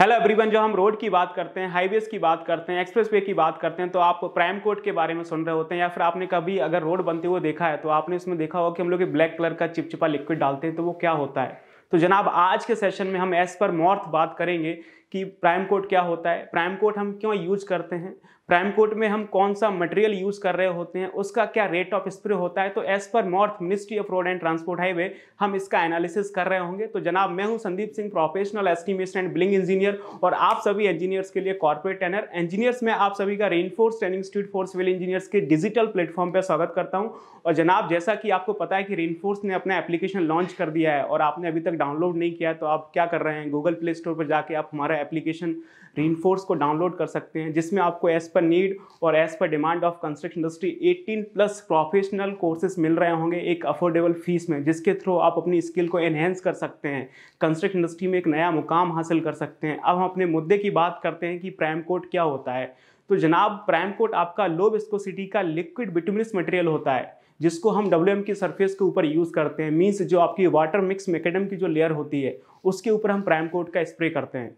hello everyone जो हम road की बात करते हैं हाईवेज की बात करते हैं एक्सप्रेसवे की बात करते हैं तो आप प्राइम कोड के बारे में सुन रहे होते हैं या फिर आपने कभी अगर रोड बनते हुए देखा है तो आपने इसमें देखा होगा कि हम लोग ब्लैक कलर का चिपचिपा लिक्विड डालते हैं तो वो क्या होता है तो जनाब आज के सेशन में हम एस पर मॉर्थ बात करेंगे कि प्राइम कोट क्या होता है प्राइम कोट हम क्यों यूज करते हैं प्राइम कोट में हम कौन सा मटेरियल यूज कर रहे होते हैं उसका क्या रेट ऑफ स्प्रे होता है तो as per MoRTH ministry of road and transport highway हम इसका एनालिसिस कर रहे होंगे तो जनाब मैं हूं Sandeep Singh professional estimation and billing engineer और आप सभी इंजीनियर्स के लिए कॉर्पोरेट ट्रेनर इंजीनियर्स में आप सभी का reinforce training street for civil engineers के डिजिटल प्लेटफॉर्म पर स्वागत करता हूँ और जनाब जैसा कि आपको पता है कि रेनफोर्स ने अपना एप्लीकेशन लॉन्च कर दिया है और आपने अभी तक डाउनलोड नहीं किया तो आप क्या कर रहे हैं गूगल प्ले स्टोर पर जाके आप हमारा एप्लीकेशन रीनफोर्स को डाउनलोड कर सकते हैं जिसमें आपको एज पर नीड और as per demand of construction industry 18 plus professional courses मिल रहे होंगे एक अफोर्डेबल फीस में जिसके थ्रू आप अपनी स्किल को एनहेंस कर सकते हैं कंस्ट्रक्शन इंडस्ट्री में एक नया मुकाम हासिल कर सकते हैं अब हम अपने मुद्दे की बात करते हैं कि प्राइम कोड क्या होता है तो जनाब प्राइम कोट आपका लो विस्कोसिटी का लिक्विड बिटुमिनस मटेरियल होता है जिसको हम डब्ल्यू की सरफेस के ऊपर यूज़ करते हैं मीन्स जो आपकी वाटर मिक्स मेकेडम की जो लेयर होती है उसके ऊपर हम प्राइम कोट का स्प्रे करते हैं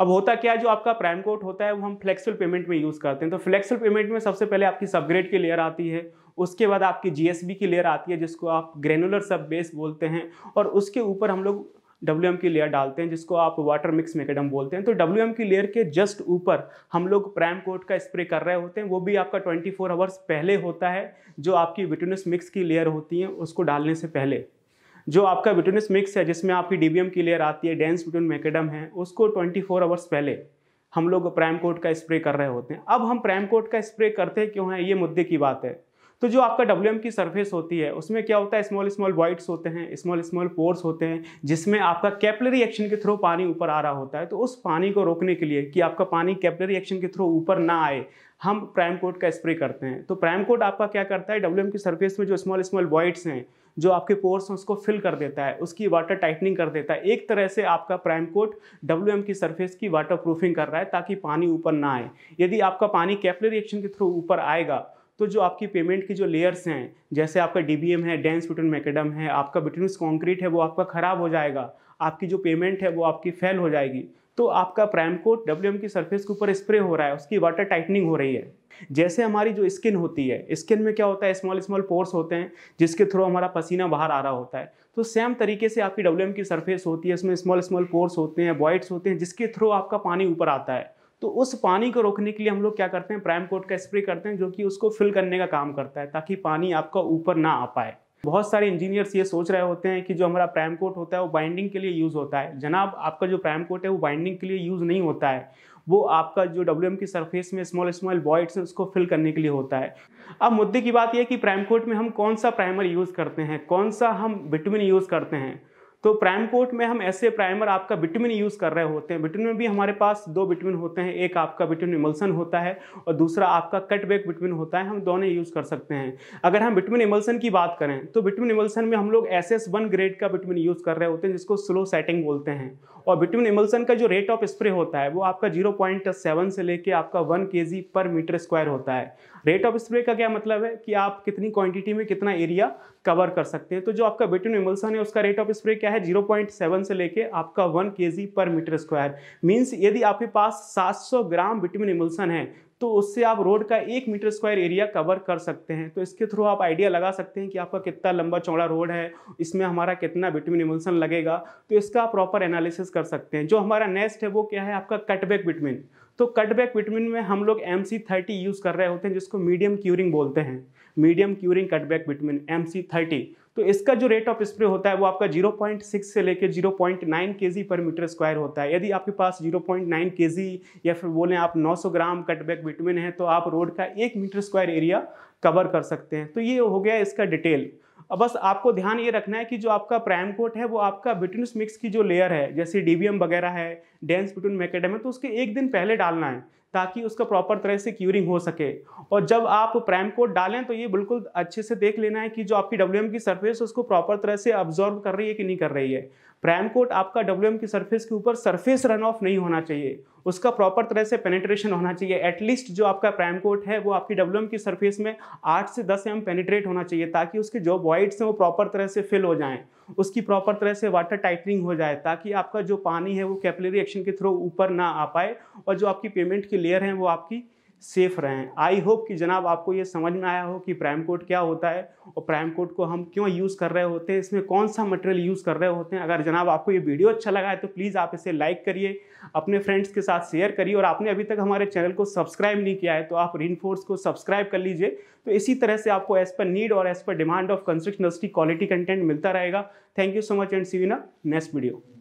अब होता क्या है जो आपका प्राइम कोट होता है वो हम फ्लेक्सिबल पेमेंट में यूज़ करते हैं तो फ्लेक्सिबल पेमेंट में सबसे पहले आपकी सबग्रेड की लेयर आती है उसके बाद आपकी जीएसबी की लेयर आती है जिसको आप ग्रेनुलर सब बेस बोलते हैं और उसके ऊपर हम लोग डब्ल्यू की लेयर डालते हैं जिसको आप वाटर मिक्स मेकेडम बोलते हैं तो डब्ल्यू की लेयर के जस्ट ऊपर हम लोग प्राइम कोट का स्प्रे कर रहे होते हैं वो भी आपका 24 फोर आवर्स पहले होता है जो आपकी विटोनस मिक्स की लेयर होती है उसको डालने से पहले जो आपका विटोनिस मिक्स है जिसमें आपकी डीबीएम की लेयर आती है डेंस विटोन मैकेडम है उसको 24 आवर्स पहले हम लोग प्राइम कोट का स्प्रे कर रहे होते हैं अब हम प्राइम कोट का स्प्रे करते क्यों है ये मुद्दे की बात है तो जो आपका डब्ल्यू की सरफेस होती है उसमें क्या होता है स्मॉल स्मॉल वाइट्स होते हैं स्मॉल स्मॉल पोर्स होते हैं जिसमें आपका कैपलरी एक्शन के थ्रू पानी ऊपर आ रहा होता है तो उस पानी को रोकने के लिए कि आपका पानी कैपलरी एक्शन के थ्रू ऊपर ना आए हम प्राइम कोट का स्प्रे करते हैं तो प्राइम कोट आपका क्या करता है डब्ल्यू की सर्फेस में जो स्मॉल स्मॉल वाइट्स हैं जो आपके पोर्स हैं उसको फिल कर देता है उसकी वाटर टाइटनिंग कर देता है एक तरह से आपका प्राइम कोट डब्ल्यू की सरफेस की वाटर प्रूफिंग कर रहा है ताकि पानी ऊपर ना आए यदि आपका पानी कैपले रिएक्शन के थ्रू ऊपर आएगा तो जो आपकी पेमेंट की जो लेयर्स हैं जैसे आपका डी है डेंस बिटून मैकेडम है आपका बिटिन कॉन्क्रीट है वो आपका ख़राब हो जाएगा आपकी जो पेमेंट है वो आपकी फेल हो जाएगी तो आपका प्राइम कोट डब्ल्यू की सरफेस के ऊपर स्प्रे हो रहा है उसकी वाटर टाइटनिंग हो रही है जैसे हमारी जो स्किन होती है स्किन में क्या होता है स्मॉल स्मॉल पोर्स होते हैं जिसके थ्रू हमारा पसीना बाहर आ रहा होता है तो सेम तरीके से आपकी डब्ल्यू की सरफेस होती है उसमें स्मॉल स्मॉल पोर्स होते हैं बॉइड्स होते हैं जिसके थ्रू आपका पानी ऊपर आता है तो उस पानी को रोकने के लिए हम लोग क्या करते हैं प्राइम कोट का स्प्रे करते हैं जो कि उसको फिल करने का काम करता है ताकि पानी आपका ऊपर ना आ पाए बहुत सारे इंजीनियर्स ये सोच रहे होते हैं कि जो हमारा प्राइम कोट होता है वो बाइंडिंग के लिए यूज़ होता है जनाब आपका जो प्राइम कोट है वो बाइंडिंग के लिए यूज़ नहीं होता है वो आपका जो डब्ल्यू की सरफेस में स्मॉल स्मॉल वॉइड्स हैं उसको फिल करने के लिए होता है अब मुद्दे की बात यह है कि प्राइम कोट में हम कौन सा प्राइमर यूज़ करते हैं कौन सा हम विटमिन यूज़ करते हैं तो प्राइम कोट में हम ऐसे प्राइमर आपका विटामिन यूज़ कर रहे होते हैं विटामिन में भी हमारे पास दो विटामिन होते हैं एक आपका विटामिन इमल्सन होता है और दूसरा आपका कटबैक विटामिन होता है हम दोनों यूज़ कर सकते हैं अगर हम विटामिन इमल्सन की बात करें तो विटामिन इमल्सन में हम लोग एस एस वन ग्रेड का विटामिन यूज़ कर रहे होते हैं जिसको स्लो सेटिंग बोलते हैं और विटामिन इमल्सन का जो रेट ऑफ स्प्रे होता है वो आपका जीरो पॉइंट सेवन से लेके आपका वन के जी पर मीटर स्क्वायर होता है रेट ऑफ स्प्रे का क्या मतलब है कि आप कितनी क्वान्टिटी में कितना एरिया कवर कर सकते हैं तो जो आपका बेटन इमल्सन है उसका रेट ऑफ स्प्रे क्या है 0.7 से लेके आपका 1 के पर मीटर स्क्वायर मींस यदि आपके पास 700 ग्राम बिटमिन इमल्सन है तो उससे आप रोड का एक मीटर स्क्वायर एरिया कवर कर सकते हैं तो इसके थ्रू आप आइडिया लगा सकते हैं कि आपका कितना लंबा चौड़ा रोड है इसमें हमारा कितना बिटमिन इमल्सन लगेगा तो इसका आप प्रॉपर एनालिसिस कर सकते हैं जो हमारा नेक्स्ट है वो क्या है आपका कटबैक बिटमिन तो कटबैक बिटमिन में हम लोग एम सी थर्टी यूज़ कर रहे होते हैं जिसको मीडियम क्यूरिंग बोलते हैं medium curing cutback bitumen M C thirty तो इसका जो रेट ऑफ स्प्रे होता है वो आपका 0.6 से लेकर 0.9 पॉइंट पर मीटर स्क्वायर होता है यदि आपके पास 0.9 पॉइंट या फिर बोलें आप 900 ग्राम कटबैक विटामिन है तो आप रोड का एक मीटर स्क्वायर एरिया कवर कर सकते हैं तो ये हो गया इसका डिटेल अब बस आपको ध्यान ये रखना है कि जो आपका प्राइम कोट है वो आपका बिटूनस मिक्स की जो लेयर है जैसे डीबीएम वगैरह है डेंस बिटून मैकेडम है तो उसके एक दिन पहले डालना है ताकि उसका प्रॉपर तरह से क्यूरिंग हो सके और जब आप प्राइम कोट डालें तो ये बिल्कुल अच्छे से देख लेना है कि जो आपकी डब्ल्यू की सरफेस उसको प्रॉपर तरह से ऑब्जॉर्व कर रही है कि नहीं कर रही है प्राइम कोट आपका डब्ल्यू की सरफेस के ऊपर सरफेस रन ऑफ नहीं होना चाहिए उसका प्रॉपर तरह से पेनिट्रेशन होना चाहिए एटलीस्ट जो आपका प्राइम कोट है वो आपकी डब्ल्यू की सरफेस में आठ से दस एम पेनिट्रेट होना चाहिए ताकि उसके जो वॉइड्स हैं वो प्रॉपर तरह से फिल हो जाएं उसकी प्रॉपर तरह से वाटर टाइटनिंग हो जाए ताकि आपका जो पानी है वो कैपलरी एक्शन के थ्रू ऊपर ना आ पाए और जो आपकी पेमेंट की लेयर है वो आपकी सेफ रहें आई होप कि जनाब आपको ये समझ में आया हो कि प्राइम कोड क्या होता है और प्राइम कोड को हम क्यों यूज़ कर रहे होते हैं इसमें कौन सा मटेरियल यूज़ कर रहे होते हैं अगर जनाब आपको ये वीडियो अच्छा लगा है तो प्लीज़ आप इसे लाइक करिए अपने फ्रेंड्स के साथ शेयर करिए और आपने अभी तक हमारे चैनल को सब्सक्राइब नहीं किया है तो आप रिनफोर्स को सब्सक्राइब कर लीजिए तो इसी तरह से आपको एज पर नीड और as per demand of construction industry quality content मिलता रहेगा thank you so much and see you ना नेक्स्ट वीडियो